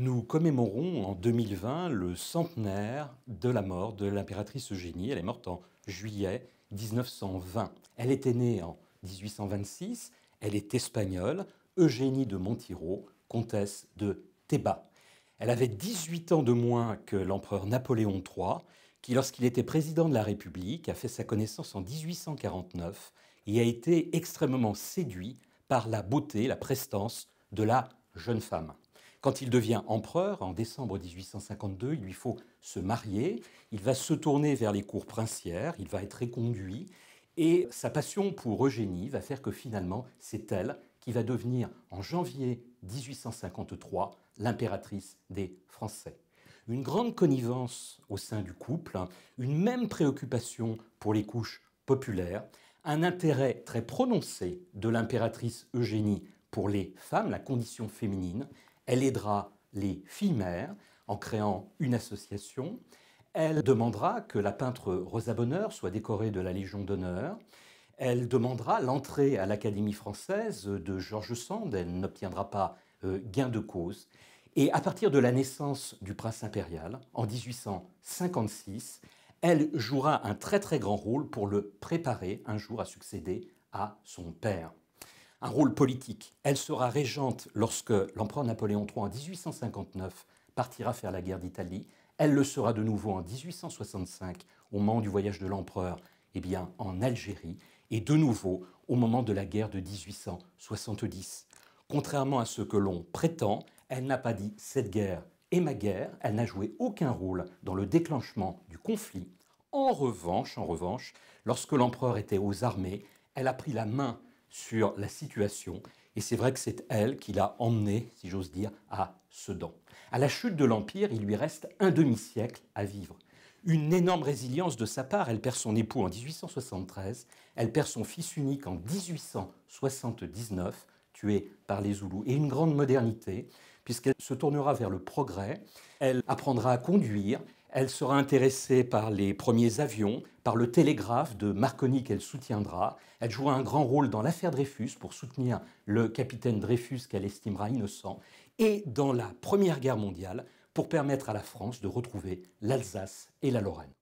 Nous commémorons en 2020 le centenaire de la mort de l'impératrice Eugénie. Elle est morte en juillet 1920. Elle était née en 1826, elle est espagnole, Eugénie de Montiro, comtesse de Théba. Elle avait 18 ans de moins que l'empereur Napoléon III, qui lorsqu'il était président de la République a fait sa connaissance en 1849 et a été extrêmement séduit par la beauté, la prestance de la jeune femme. Quand il devient empereur, en décembre 1852, il lui faut se marier, il va se tourner vers les cours princières, il va être éconduit, et sa passion pour Eugénie va faire que finalement, c'est elle qui va devenir, en janvier 1853, l'impératrice des Français une grande connivence au sein du couple, hein, une même préoccupation pour les couches populaires, un intérêt très prononcé de l'impératrice Eugénie pour les femmes, la condition féminine, elle aidera les filles mères en créant une association. Elle demandera que la peintre Rosa Bonheur soit décorée de la Légion d'honneur. Elle demandera l'entrée à l'Académie française de Georges Sand. Elle n'obtiendra pas euh, gain de cause. Et à partir de la naissance du prince impérial, en 1856, elle jouera un très très grand rôle pour le préparer un jour à succéder à son père un rôle politique. Elle sera régente lorsque l'empereur Napoléon III en 1859 partira faire la guerre d'Italie. Elle le sera de nouveau en 1865 au moment du voyage de l'empereur eh bien, en Algérie et de nouveau au moment de la guerre de 1870. Contrairement à ce que l'on prétend, elle n'a pas dit cette guerre est ma guerre, elle n'a joué aucun rôle dans le déclenchement du conflit. En revanche, en revanche, lorsque l'empereur était aux armées, elle a pris la main sur la situation. Et c'est vrai que c'est elle qui l'a emmené, si j'ose dire, à Sedan. À la chute de l'Empire, il lui reste un demi-siècle à vivre. Une énorme résilience de sa part, elle perd son époux en 1873, elle perd son fils unique en 1879, tué par les Zoulous, et une grande modernité, puisqu'elle se tournera vers le progrès, elle apprendra à conduire, elle sera intéressée par les premiers avions, par le télégraphe de Marconi qu'elle soutiendra. Elle jouera un grand rôle dans l'affaire Dreyfus pour soutenir le capitaine Dreyfus qu'elle estimera innocent et dans la Première Guerre mondiale pour permettre à la France de retrouver l'Alsace et la Lorraine.